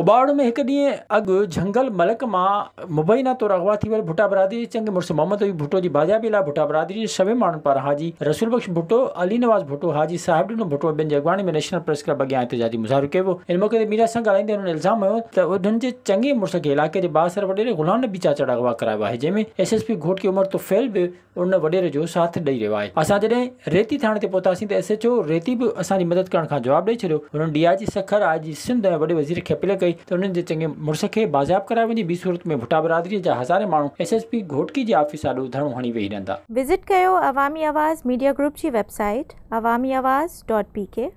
उॿाण में हिकु ॾींहुं अॻु झंगल मलक मां मुबैना तौरु अगवा थी वियल भुटा बरारी चङे मुड़ुसु मोहम्मद अली भुटो जी बाजा बि लाइ भुटा बरादरी सभेई माण्हुनि पारां हाजी रसूल बख़्श भुटो अली नवाज़ भुटो हाजी साहिब ॾिनो भुटो ॿिनि जॻाणी में नेशनल प्रेस क्लब अॻियां इंतिजाजी मु हिन मौक़े ते मीडिया सां ॻाल्हाईंदे हुन इल्ज़ाम हुयो त हुननि जे चङे मुड़ुस खे इलाइक़े जे बासर वॾे गुलाम नबी चाचड़ अगवा करायो आहे जंहिंमें एस एस पी घोट जी उमिरि तो फैल बि उन वॾेर जो साथ ॾेई रहियो आहे असां जॾहिं रेती थाणे ते पहुतासीं त एस एच ओ रेती बि असांजी मदद करण खां जवाबु ॾेई छॾियो हुननि D I G Sukkur I G Sindh में वॾे वज़ीर खे कई त हुननि जे चङे मुड़ुस खे बाज़ियाब कराए वञे ॿी सूरत में भुटा बरादरीअ जा हज़ारे माण्हू एस एस पी घोटकी जे ऑफिस आॾो धरणो हणी वेही रहंदा विज़िट कयो अवामी आवाज़ मीडिया ग्रुप जी वेबसाइट अवामी आवाज़ डॉट पी के